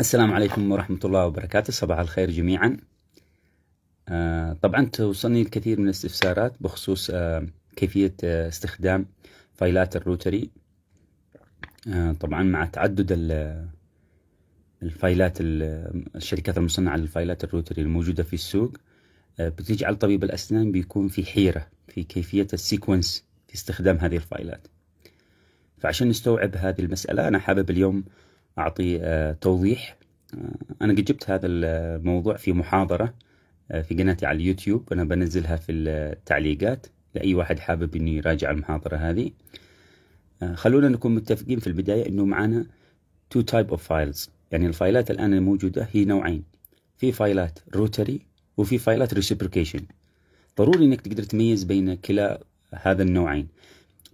السلام عليكم ورحمة الله وبركاته صباح الخير جميعا آه، طبعا توصلني الكثير من الاستفسارات بخصوص آه، كيفية آه، استخدام فايلات الروتري طبعا مع تعدد الفايلات الشركات المصنعة للفايلات الروتري الموجودة في السوق بتجعل طبيب الأسنان بيكون في حيرة في كيفية السيكونس في استخدام هذه الفايلات فعشان نستوعب هذه المسألة أنا حابب اليوم أعطي آه، توضيح آه، أنا قد جبت هذا الموضوع في محاضرة آه، في قناتي على اليوتيوب أنا بنزلها في التعليقات لأي واحد حابب أن يراجع المحاضرة هذه خلونا نكون متفقين في البداية أنه معانا two type of files يعني الفايلات الآن الموجودة هي نوعين في فايلات روتري وفي فايلات reciprocation ضروري أنك تقدر تميز بين كلا هذا النوعين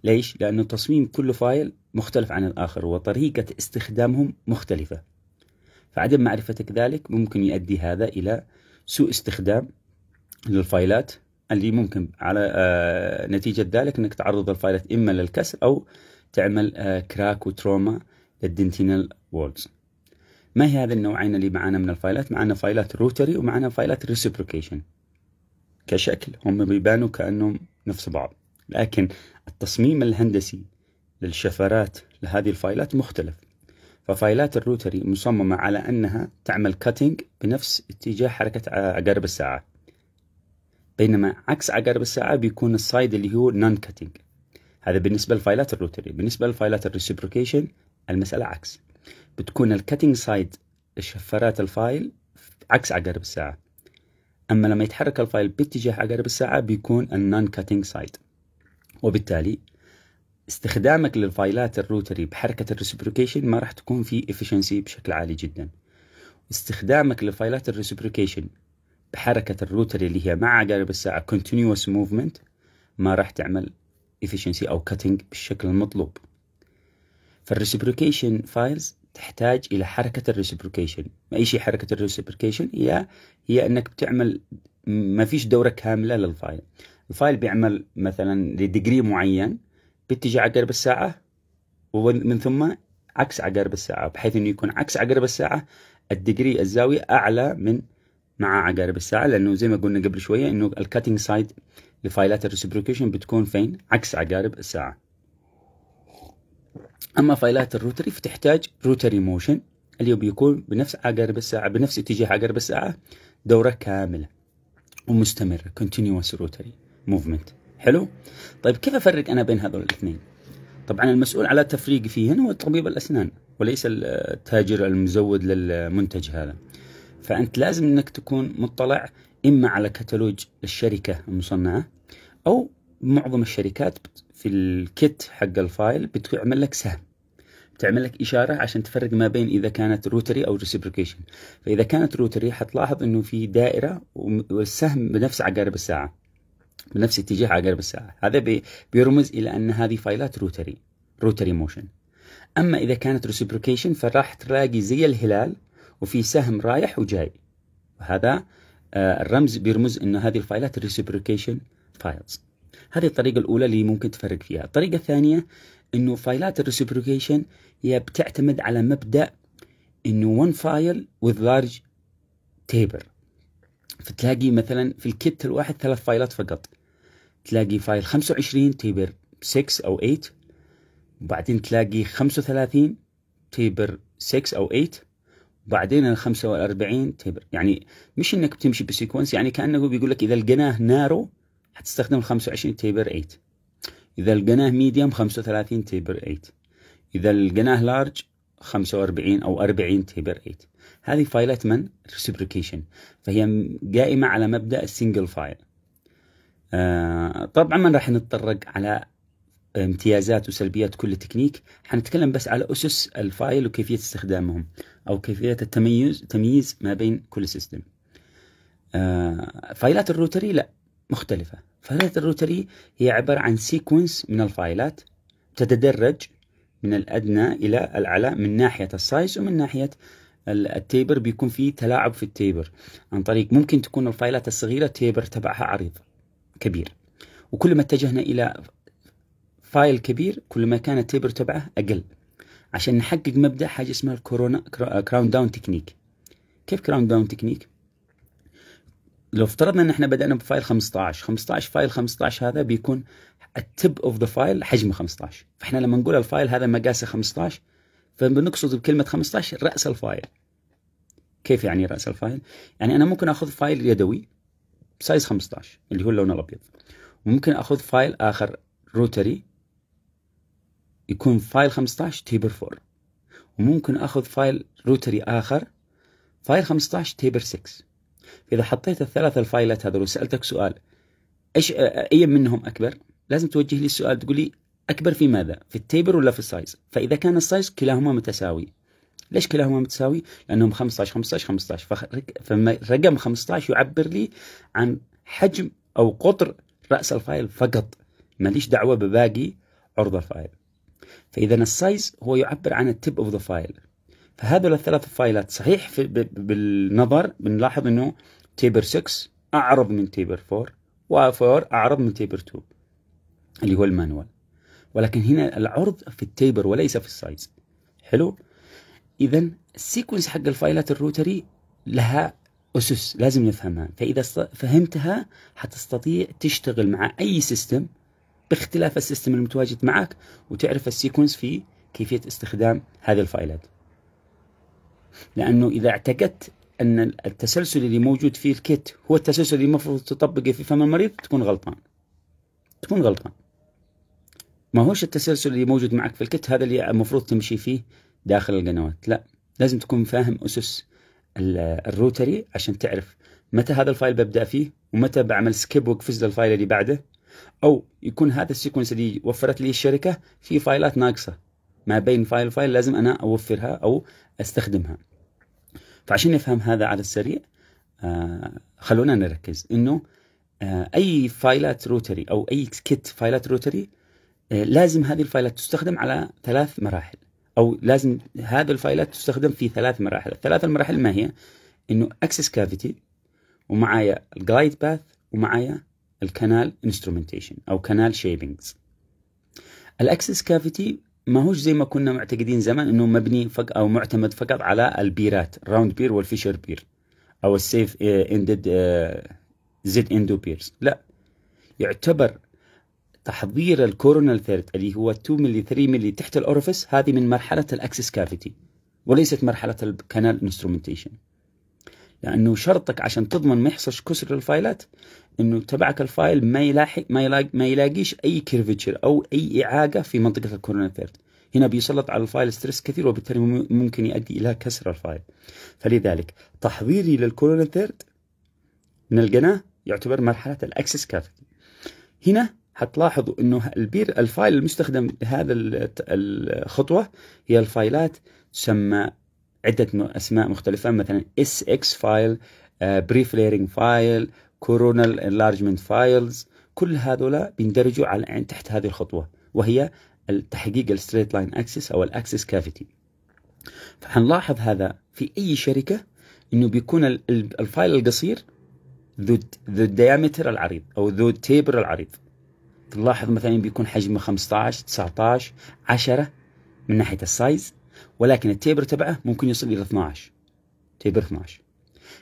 ليش؟ لأنه تصميم كل فايل مختلف عن الآخر وطريقة استخدامهم مختلفة فعدم معرفتك ذلك ممكن يؤدي هذا إلى سوء استخدام للفايلات اللي ممكن على آه، نتيجة ذلك أنك تعرض الفايلات إما للكسر أو تعمل كراك وتروما للدنتينال وولز ما هي هذه النوعين اللي معانا من الفايلات معانا فايلات روتري ومعانا فايلات ريسبروكيشن كشكل هم بيبانوا كأنهم نفس بعض لكن التصميم الهندسي للشفرات لهذه الفايلات مختلف ففايلات الروتري مصممة على أنها تعمل كاتنج بنفس اتجاه حركة عقارب الساعة بينما عكس عقارب الساعة بيكون السايد اللي هو نون كاتنج هذا بالنسبة لفايلات الروتري بالنسبة لفايلات الريسيبروكيشن المسألة عكس بتكون الكاتنج سايد الشفرات الفايل عكس عقارب الساعة أما لما يتحرك الفايل باتجاه عقارب الساعة بيكون النون كاتنج سايد وبالتالي استخدامك للفايلات الروتري بحركة الريسبروكيشن ما راح تكون في افشنسي بشكل عالي جدا استخدامك للفايلات الريسبروكيشن بحركة الروتري اللي هي مع عقارب الساعة continuous movement ما راح تعمل efficiency أو cutting بالشكل المطلوب فالريسبروكيشن فايلز تحتاج إلى حركة الريسبروكيشن أي شيء حركة الريسبروكيشن هي هي أنك بتعمل ما فيش دورة كاملة للفايل الفايل بيعمل مثلا لدجري معين باتجاه عقارب الساعة ومن ثم عكس عقارب الساعة بحيث أنه يكون عكس عقارب الساعة الدجري الزاوية أعلى من مع عقارب الساعة لأنه زي ما قلنا قبل شوية أنه الكاتنج سايد لفايلات الريسبروكيشن بتكون فين؟ عكس عقارب الساعة أما فايلات الروتري فتحتاج روتري موشن اللي بيكون بنفس عقارب الساعة بنفس اتجاه عقارب الساعة دورة كاملة ومستمرة continuous rotary movement حلو طيب كيف افرق انا بين هذول الاثنين طبعا المسؤول على التفريق فيه هنا هو طبيب الاسنان وليس التاجر المزود للمنتج هذا فانت لازم انك تكون مطلع اما على كتالوج الشركه المصنعه او معظم الشركات في الكت حق الفايل بتعمل لك سهم تعمل لك إشارة عشان تفرق ما بين إذا كانت روتري أو ريسبريكيشن فإذا كانت روتري حتلاحظ أنه في دائرة والسهم بنفس عقارب الساعة بنفس اتجاه عقرب الساعة هذا بيرمز إلى أن هذه فايلات روتري روتري موشن أما إذا كانت ريسيبروكيشن فراح تلاقي زي الهلال وفي سهم رايح وجاي وهذا آه، الرمز بيرمز أن هذه الفايلات ريسيبروكيشن فايلز هذه الطريقة الأولى اللي ممكن تفرق فيها الطريقة الثانية أنه فايلات الريسيبروكيشن هي بتعتمد على مبدأ أنه one file with large table فتلاقي مثلا في الكت الواحد ثلاث فايلات فقط تلاقي فايل 25 تيبر 6 او 8 وبعدين تلاقي 35 تيبر 6 او 8 وبعدين ال 45 تيبر يعني مش انك بتمشي بسيكونس يعني كانه بيقول لك اذا لقيناه نارو حتستخدم ال 25 تيبر 8 اذا لقيناه ميديوم 35 تيبر 8 اذا لقيناه لارج 45 او 40 تيبر 8 هذه فايلات من ريسبريكيشن فهي قائمة على مبدأ السنجل آه، فايل طبعا ما راح نتطرق على امتيازات وسلبيات كل تكنيك حنتكلم بس على أسس الفايل وكيفية استخدامهم أو كيفية التميز تمييز ما بين كل سيستم آه، فايلات الروتري لا مختلفة فايلات الروتري هي عبارة عن سيكونس من الفايلات تتدرج من الأدنى إلى الأعلى من ناحية السايز ومن ناحية التيبر بيكون في تلاعب في التيبر عن طريق ممكن تكون الفايلات الصغيرة تيبر تبعها عريض كبير وكل ما اتجهنا إلى فايل كبير كل ما كان التيبر تبعه أقل عشان نحقق مبدأ حاجة اسمها الكورونا كراون داون تكنيك كيف كراون داون تكنيك؟ لو افترضنا ان احنا بدأنا بفايل 15 15 فايل 15 هذا بيكون التب اوف ذا فايل حجمه 15 فاحنا لما نقول الفايل هذا مقاسه 15 فبنقصد بكلمه 15 راس الفايل كيف يعني راس الفايل؟ يعني انا ممكن اخذ فايل يدوي سايز 15 اللي هو اللون الابيض وممكن اخذ فايل اخر روتري يكون فايل 15 تيبر 4 وممكن اخذ فايل روتري اخر فايل 15 تيبر 6 فاذا حطيت الثلاث الفايلات هذول وسالتك سؤال ايش اي منهم اكبر؟ لازم توجه لي السؤال تقول لي اكبر في ماذا في التيبر ولا في السايز فاذا كان السايز كلاهما متساوي ليش كلاهما متساوي لانهم 15 15 15 فرقم 15 يعبر لي عن حجم او قطر راس الفايل فقط ماليش دعوه بباقي عرض الفايل فاذا السايز هو يعبر عن التب اوف ذا فايل فهذول الثلاث فايلات صحيح في بالنظر بنلاحظ انه تيبر 6 اعرض من تيبر 4 و4 اعرض من تيبر 2 اللي هو المانوال ولكن هنا العرض في التيبر وليس في السايز حلو اذا السيكونس حق الفايلات الروتري لها اسس لازم نفهمها فاذا فهمتها حتستطيع تشتغل مع اي سيستم باختلاف السيستم المتواجد معك وتعرف السيكونس في كيفيه استخدام هذه الفايلات لانه اذا اعتقدت ان التسلسل اللي موجود في الكيت هو التسلسل اللي المفروض تطبقه في فم المريض تكون غلطان تكون غلطان ما هوش التسلسل اللي موجود معك في الكت هذا اللي المفروض تمشي فيه داخل القنوات لا لازم تكون فاهم أسس الروتري عشان تعرف متى هذا الفايل ببدأ فيه ومتى بعمل سكيب وقفز للفايل اللي بعده أو يكون هذا السيكونس اللي وفرت لي الشركة في فايلات ناقصة ما بين فايل وفايل لازم أنا أوفرها أو أستخدمها فعشان نفهم هذا على السريع آه خلونا نركز إنه آه أي فايلات روتري أو أي كيت فايلات روتري آه، لازم هذه الفايلات تستخدم على ثلاث مراحل او لازم هذه الفايلات تستخدم في ثلاث مراحل الثلاث المراحل ما هي انه اكسس كافيتي ومعايا الجايد باث ومعايا الكنال انسترومنتيشن او كنال شيبنجز الاكسس كافيتي ما هوش زي ما كنا معتقدين زمان انه مبني فق او معتمد فقط على البيرات راوند بير والفيشر بير او السيف اندد زد اندو بيرز لا يعتبر تحضير الكورونال ثيرد اللي هو 2 ملي 3 ملي تحت الاورفيس هذه من مرحله الاكسس كافيتي وليست مرحله الكانال انسترومنتيشن لانه شرطك عشان تضمن ما يحصلش كسر للفايلات انه تبعك الفايل ما يلاحق ما, يلاق ما يلاقيش اي كيرفتشر او اي اعاقه في منطقه الكورونال ثيرد هنا بيسلط على الفايل ستريس كثير وبالتالي ممكن يؤدي الى كسر الفايل فلذلك تحضيري للكولونال ثيرد نلقناه يعتبر مرحله الاكسس كافيتي هنا حتلاحظوا انه البير الفايل المستخدم لهذا الخطوه هي الفايلات تسمى عده اسماء مختلفه مثلا اس اكس فايل بريف ليرنج فايل كورونال انلارجمنت فايلز كل هذولا بيندرجوا على تحت هذه الخطوه وهي تحقيق الستريت لاين اكسس او الاكسس كافيتي فحنلاحظ هذا في اي شركه انه بيكون الفايل القصير ذو الديامتر العريض او ذو التيبر العريض تلاحظ مثلا بيكون حجمه 15 19 10 من ناحيه السايز ولكن التيبر تبعه ممكن يصل الى 12 تيبر 12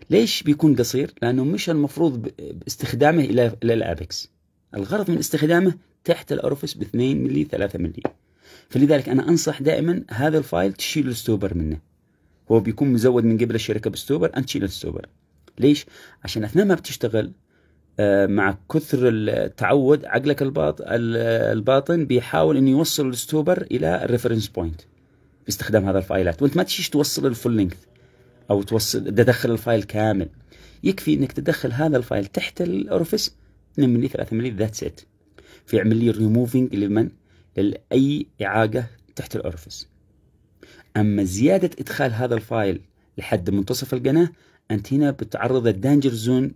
ليش بيكون قصير؟ لانه مش المفروض باستخدامه الى الى الابكس الغرض من استخدامه تحت الاورفس ب 2 ملي 3 ملي فلذلك انا انصح دائما هذا الفايل تشيل الستوبر منه هو بيكون مزود من قبل الشركه بستوبر انت تشيل الستوبر ليش؟ عشان اثناء ما بتشتغل آه، مع كثر التعود عقلك الباطن بيحاول انه يوصل الستوبر الى الريفرنس بوينت باستخدام هذا الفايلات وانت ما تشيش توصل الفول لينك او توصل تدخل الفايل كامل يكفي انك تدخل هذا الفايل تحت الاورفيس 2 ملي 3 ملي ذاتس ات في لي ريموفينج لمن لاي اعاقه تحت الاورفيس اما زياده ادخال هذا الفايل لحد منتصف القناه انت هنا بتعرض الدانجر زون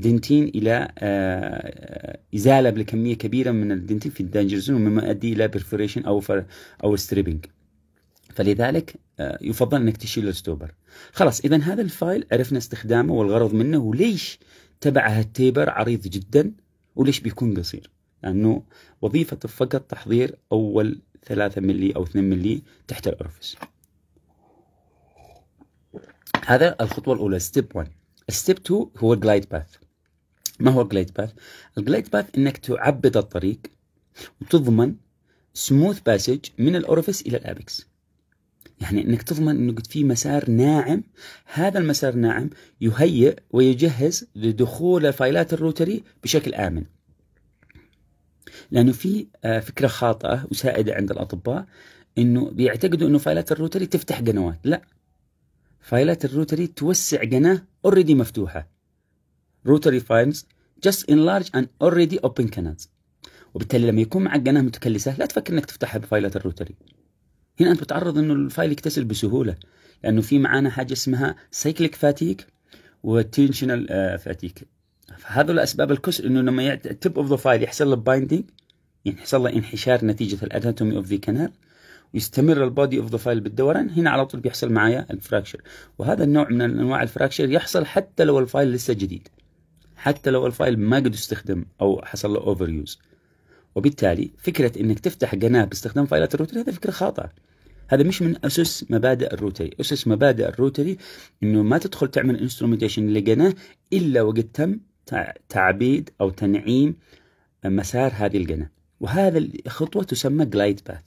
دنتين الى آه، ازاله بكميه كبيره من الدنتين في الدانجر زون مما يؤدي الى برفوريشن او او ستريبنج فلذلك آه، يفضل انك تشيل الستوبر خلاص اذا هذا الفايل عرفنا استخدامه والغرض منه وليش تبعها التيبر عريض جدا وليش بيكون قصير لانه وظيفته فقط تحضير اول 3 ملي او 2 ملي تحت الأرفس هذا الخطوه الاولى ستيب 1 ستيب 2 هو جلايد باث ما هو جليد باث؟ الجليد باث انك تعبد الطريق وتضمن سموث باسج من الاورفيس الى الابكس يعني انك تضمن انه قد في مسار ناعم هذا المسار ناعم يهيئ ويجهز لدخول فايلات الروتري بشكل امن لانه في آه، فكره خاطئه وسائده عند الاطباء انه بيعتقدوا انه فايلات الروتري تفتح قنوات لا فايلات الروتري توسع قناه اوريدي مفتوحه روتري فايلز just انلارج ان اوريدي اوبن canals وبالتالي لما يكون معك قناه متكلسه لا تفكر انك تفتحها بفايلات الروتري هنا انت بتعرض انه الفايل يكتسل بسهوله لانه في معانا حاجه اسمها سايكليك فاتيك وتنشنال فاتيك فهذول اسباب الكسر انه لما تب اوف ذا فايل يحصل له بايندينج يعني يحصل له انحشار نتيجه الاناتومي اوف ذا كانال ويستمر البادي اوف ذا فايل بالدوران هنا على طول بيحصل معايا الفراكشر وهذا النوع من انواع الفراكشر يحصل حتى لو الفايل لسه جديد حتى لو الفايل ما قد استخدم او حصل له اوفر يوز وبالتالي فكره انك تفتح قناه باستخدام فايلات الروتري هذا فكره خاطئه هذا مش من اسس مبادئ الروتري اسس مبادئ الروتري انه ما تدخل تعمل انسترومنتيشن لقناه الا وقد تم تعبيد او تنعيم مسار هذه القناه وهذا الخطوه تسمى جلايد باث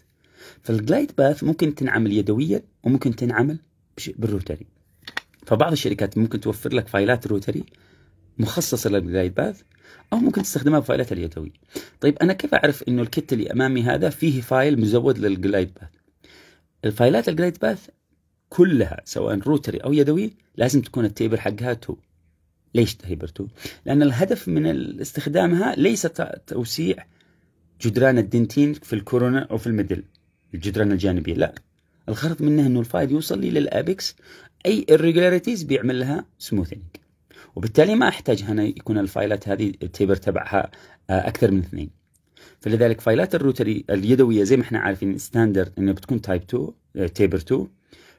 فالجلايد باث ممكن تنعمل يدويا وممكن تنعمل بالروتري فبعض الشركات ممكن توفر لك فايلات روتري مخصصة للجلايد أو ممكن تستخدمها بفايلات اليدوي طيب أنا كيف أعرف أنه الكت اللي أمامي هذا فيه فايل مزود للجلايد باث الفايلات الجلايد باث كلها سواء روتري أو يدوي لازم تكون التيبر حقها 2 ليش تيبل 2 لأن الهدف من استخدامها ليس توسيع جدران الدنتين في الكورونا أو في الميدل الجدران الجانبية لا الغرض منها أنه الفايل يوصل لي للأبكس أي irregularities بيعمل لها سموثينج وبالتالي ما احتاج هنا يكون الفايلات هذه التيبر تبعها آه، اكثر من اثنين فلذلك فايلات الروتري اليدويه زي ما احنا عارفين ستاندرد انه بتكون تايب 2 تيبر 2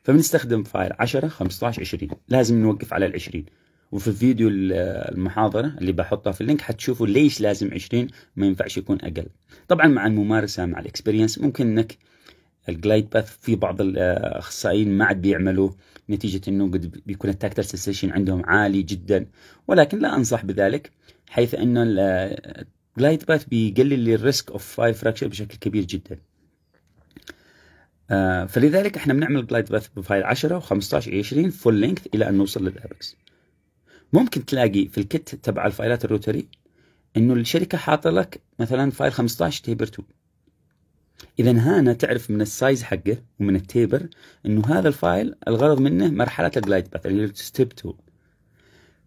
فبنستخدم فايل 10 15 20 لازم نوقف على ال 20 وفي الفيديو المحاضرة اللي بحطها في اللينك حتشوفوا ليش لازم 20 ما ينفعش يكون أقل طبعا مع الممارسة مع الاكسبيرينس ممكن انك الجلايد باث في بعض الاخصائيين ما عاد بيعملوه نتيجة أنه قد بيكون التاكتر سنسيشن عندهم عالي جدا ولكن لا أنصح بذلك حيث أن الجلايد باث بيقلل الريسك أوف فاي فراكشر بشكل كبير جدا آه، فلذلك احنا بنعمل جلايد باث بفايل 10 و15 20 فول لينث الى ان نوصل للابكس ممكن تلاقي في الكت تبع الفايلات الروتري انه الشركه حاطه لك مثلا فايل 15 تيبر 2 اذا هنا تعرف من السايز حقه ومن التيبر انه هذا الفايل الغرض منه مرحله الجلايد باث اللي هي ستيب 2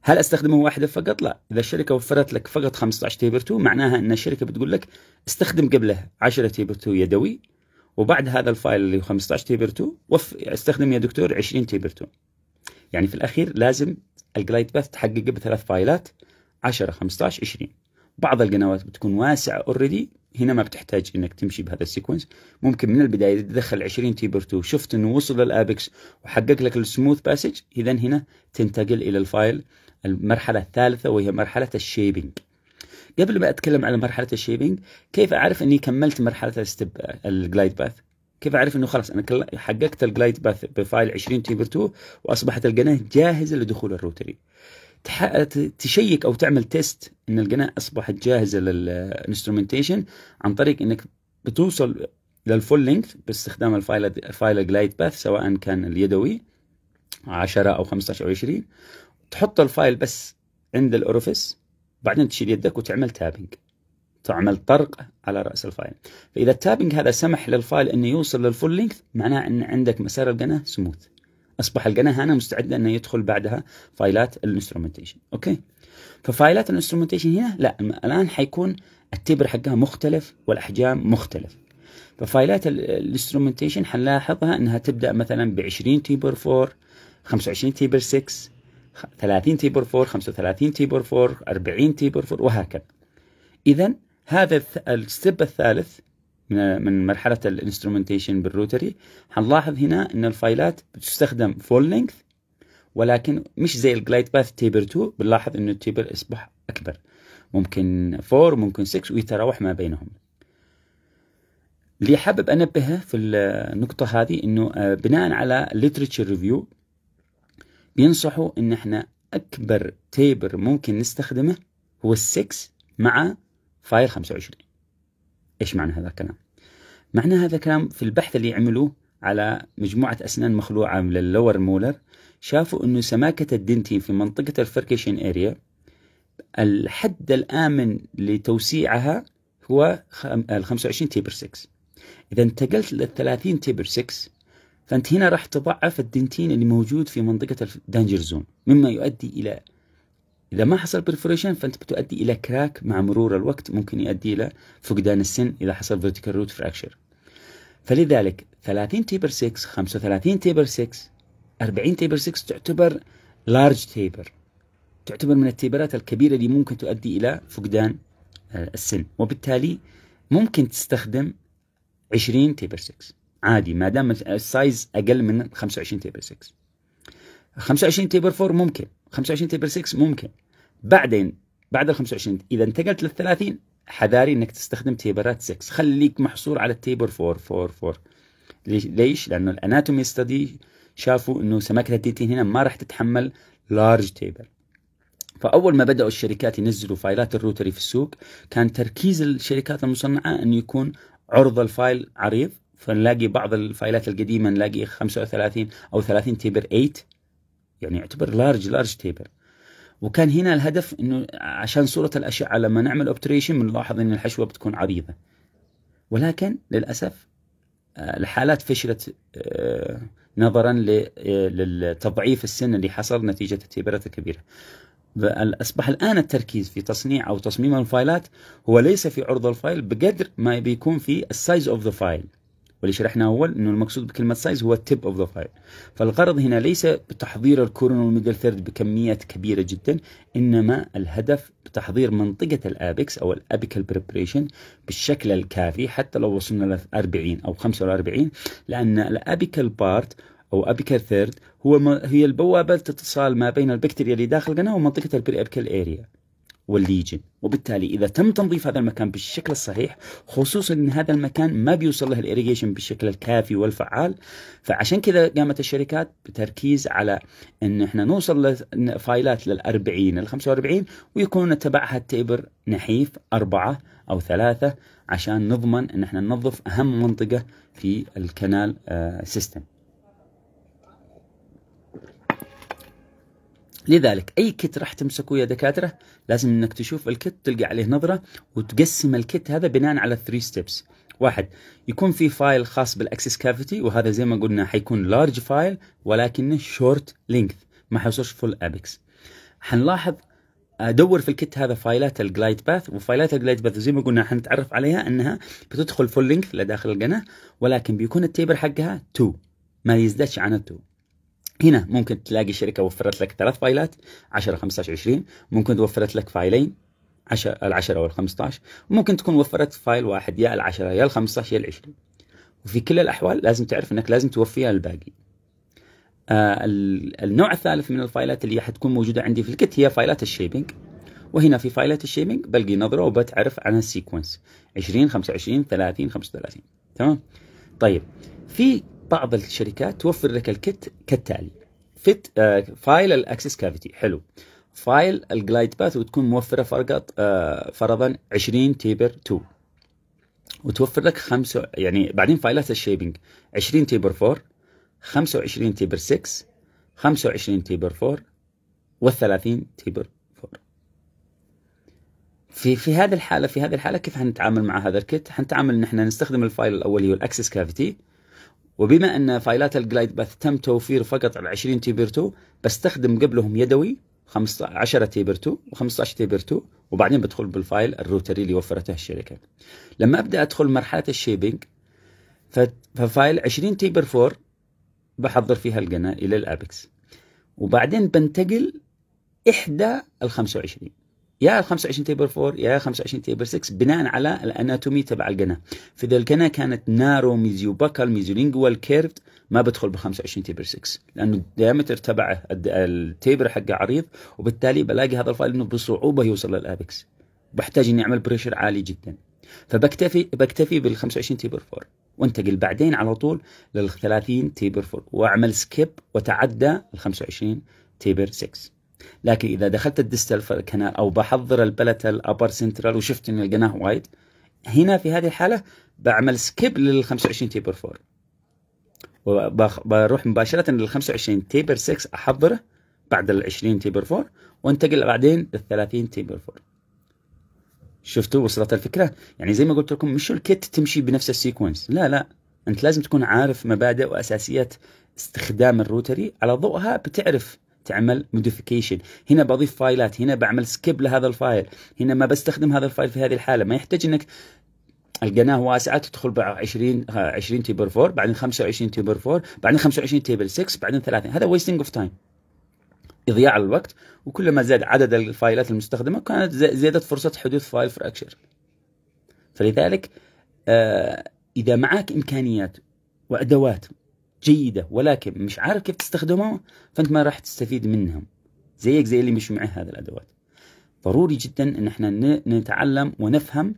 هل استخدمه واحده فقط؟ لا، اذا الشركه وفرت لك فقط 15 تيبر 2 معناها ان الشركه بتقول لك استخدم قبله 10 تيبر 2 يدوي وبعد هذا الفايل اللي هو 15 تيبر 2 وف استخدم يا دكتور 20 تيبر 2. يعني في الاخير لازم الجلايد باث تحققه بثلاث فايلات 10 15 20. بعض القنوات بتكون واسعه اوريدي هنا ما بتحتاج انك تمشي بهذا السيكونس ممكن من البدايه تدخل 20 تيبر 2 شفت انه وصل للابكس وحقق لك السموث باسج اذا هنا تنتقل الى الفايل المرحله الثالثه وهي مرحله الشيبنج قبل ما اتكلم على مرحله الشيبنج كيف اعرف اني كملت مرحله الستب الجلايد باث كيف اعرف انه خلاص انا حققت الجلايد باث بفايل 20 تيبر 2 واصبحت القناه جاهزه لدخول الروتري تشيك او تعمل تيست ان القناه اصبحت جاهزه للانسترومنتيشن عن طريق انك بتوصل للفول لينكث باستخدام الفايل الفايل جلايد باث سواء كان اليدوي 10 او 15 او 20 تحط الفايل بس عند الاورفيس بعدين تشيل يدك وتعمل تابنج تعمل طرق على راس الفايل فاذا التابنج هذا سمح للفايل انه يوصل للفول لينكث معناه ان عندك مسار القناه سموث اصبح القناه هنا مستعده انه يدخل بعدها فايلات الانسترومنتيشن اوكي ففايلات الانسترومنتيشن هنا لا الان حيكون التبر حقها مختلف والاحجام مختلف ففايلات الانسترومنتيشن حنلاحظها انها تبدا مثلا ب 20 تيبر 4 25 تيبر 6 30 تيبر 4 35 تيبر 4 40 تيبر 4 وهكذا اذا هذا الستب الثالث من من مرحلة الانسترومنتيشن بالروتري هنلاحظ هنا ان الفايلات بتستخدم فول لينث ولكن مش زي الجلايد باث تيبر 2 بنلاحظ انه التيبر اصبح اكبر ممكن 4 ممكن 6 ويتراوح ما بينهم اللي حابب انبهه في النقطة هذه انه آه، بناء على literature ريفيو بينصحوا ان احنا اكبر تيبر ممكن نستخدمه هو ال 6 مع فايل 25 إيش معنى هذا الكلام؟ معنى هذا الكلام في البحث اللي عملوه على مجموعة أسنان مخلوعة من اللور مولر شافوا أنه سماكة الدنتين في منطقة الفركيشن اريا الحد الآمن لتوسيعها هو ال 25 تيبر 6 إذا انتقلت لل 30 تيبر 6 فأنت هنا راح تضعف الدنتين اللي موجود في منطقة الدانجر زون مما يؤدي إلى إذا ما حصل برفوريشن فأنت بتؤدي إلى كراك مع مرور الوقت ممكن يؤدي إلى فقدان السن إذا حصل فيرتيكال روت فراكشر فلذلك 30 تيبر 6 35 تيبر 6 40 تيبر 6 تعتبر لارج تيبر تعتبر من التيبرات الكبيرة اللي ممكن تؤدي إلى فقدان آه، السن وبالتالي ممكن تستخدم 20 تيبر 6 عادي ما دام السايز أقل من 25 تيبر 6 25 تيبر 4 ممكن 25 تيبر 6 ممكن بعدين بعد ال 25 اذا انتقلت لل 30 حذاري انك تستخدم تيبرات 6 خليك محصور على التيبر 4 4 4 ليش؟ لانه الاناتومي ستدي شافوا انه سمكه التيتين هنا ما راح تتحمل لارج تيبر فاول ما بداوا الشركات ينزلوا فايلات الروتري في السوق كان تركيز الشركات المصنعه انه يكون عرض الفايل عريض فنلاقي بعض الفايلات القديمه نلاقي 35 او 30 تيبر 8 يعني يعتبر لارج لارج تيبر وكان هنا الهدف انه عشان صوره الاشعه لما نعمل اوبتريشن بنلاحظ ان الحشوه بتكون عريضه ولكن للاسف آه، الحالات فشلت آه، نظرا آه، لتضعيف السن اللي حصل نتيجه التيبرات الكبيره اصبح الان التركيز في تصنيع او تصميم الفايلات هو ليس في عرض الفايل بقدر ما بيكون في السايز اوف ذا فايل واللي شرحناه اول انه المقصود بكلمه سايز هو التيب اوف ذا فايل فالغرض هنا ليس بتحضير الكورن والميدل ثيرد بكميات كبيره جدا انما الهدف بتحضير منطقه الابكس او الابيكال بريبريشن بالشكل الكافي حتى لو وصلنا ل 40 او 45 لان الابيكال بارت او ابيكال ثيرد هو هي البوابه للاتصال ما بين البكتيريا اللي داخل القناه ومنطقه البري ابيكال اريا والليجن وبالتالي اذا تم تنظيف هذا المكان بالشكل الصحيح خصوصا ان هذا المكان ما بيوصل له الاريجيشن بالشكل الكافي والفعال فعشان كذا قامت الشركات بتركيز على ان احنا نوصل لفايلات لل 40 لل 45 ويكون تبعها التيبر نحيف اربعه او ثلاثه عشان نضمن ان احنا ننظف اهم منطقه في الكنال سيستم آه، لذلك اي كت راح تمسكه يا دكاتره لازم انك تشوف الكت تلقى عليه نظره وتقسم الكت هذا بناء على 3 ستيبس واحد يكون في فايل خاص بالاكسس كافيتي وهذا زي ما قلنا حيكون لارج فايل ولكنه شورت لينث ما حيوصلش فول ابيكس حنلاحظ ادور في الكت هذا فايلات الجلايد باث وفايلات الجلايد باث زي ما قلنا حنتعرف عليها انها بتدخل فول لينث لداخل القناه ولكن بيكون التيبر حقها 2 ما يزدادش عن 2 هنا ممكن تلاقي شركه وفرت لك ثلاث فايلات 10 15 20 ممكن وفرت لك فايلين 10 ال10 وال 15 ممكن تكون وفرت فايل واحد يا ال10 يا ال15 يا ال20 وفي كل الاحوال لازم تعرف انك لازم توفيها الباقي آه النوع الثالث من الفايلات اللي حتكون موجوده عندي في الكت هي فايلات الشيبنج وهنا في فايلات الشيبنج بلقي نظره وبتعرف عن السيكونس 20 25 30 35 تمام طيب في بعض الشركات توفر لك الكت كالتالي فت آه فايل الاكسس كافيتي حلو فايل الجلايد باث وتكون موفره فقط آه فرضا 20 تيبر 2 وتوفر لك خمسة يعني بعدين فايلات الشيبنج 20 تيبر 4 25 تيبر 6 25 تيبر 4 و30 تيبر 4 في في هذه الحاله في هذه الحاله كيف حنتعامل مع هذا الكت؟ حنتعامل ان احنا نستخدم الفايل الاولي والاكسس كافيتي وبما ان فايلات الجلايد باث تم توفير فقط على 20 تيبر 2 بستخدم قبلهم يدوي 15 10 تيبر 2 و15 تيبر 2 وبعدين بدخل بالفايل الروتري اللي وفرته الشركه. لما ابدا ادخل مرحله الشيبنج ففايل 20 تيبر 4 بحضر فيها القناه الى الابكس. وبعدين بنتقل احدى ال 25 يا 25 تيبر 4 يا 25 تيبر 6 بناء على الاناتومي تبع القناه فاذا القناه كانت نارو ميزيو باكال لينجوال كيرفد ما بدخل ب 25 تيبر 6 لانه الديامتر تبعه التيبر حقه عريض وبالتالي بلاقي هذا الفايل انه بصعوبه يوصل للابكس بحتاج اني اعمل بريشر عالي جدا فبكتفي بكتفي بال 25 تيبر 4 وانتقل بعدين على طول لل 30 تيبر 4 واعمل سكيب وتعدى ال 25 تيبر 6 لكن اذا دخلت الديستال كانال او بحضر البلتال ابر سنترال وشفت ان القناه وايد هنا في هذه الحاله بعمل سكيب لل 25 تيبر 4 وبروح مباشره لل 25 تيبر 6 احضره بعد ال 20 تيبر 4 وانتقل بعدين لل 30 تيبر 4 شفتوا وصلت الفكره؟ يعني زي ما قلت لكم مش الكيت تمشي بنفس السيكونس لا لا انت لازم تكون عارف مبادئ واساسيات استخدام الروتري على ضوءها بتعرف تعمل موديفيكيشن هنا بضيف فايلات هنا بعمل سكيب لهذا الفايل هنا ما بستخدم هذا الفايل في هذه الحاله ما يحتاج انك القناه واسعه تدخل ب 20 20 تيبر 4 بعدين 25 تيبر 4 بعدين 25 تيبر 6 بعدين 30 هذا ويستنج اوف تايم اضياع الوقت وكلما زاد عدد الفايلات المستخدمه كانت زادت فرصه حدوث فايل فراكشر فلذلك آه اذا معك امكانيات وادوات جيدة ولكن مش عارف كيف تستخدمها فأنت ما راح تستفيد منها زيك زي اللي مش معي هذه الأدوات ضروري جدا أن احنا نتعلم ونفهم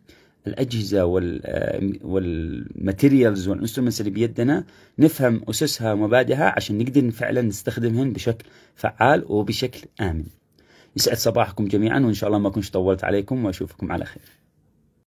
الأجهزة والماتيريالز والانسترومنتس اللي بيدنا نفهم أسسها ومبادئها عشان نقدر فعلا نستخدمهن بشكل فعال وبشكل آمن يسعد صباحكم جميعا وإن شاء الله ما أكونش طولت عليكم وأشوفكم على خير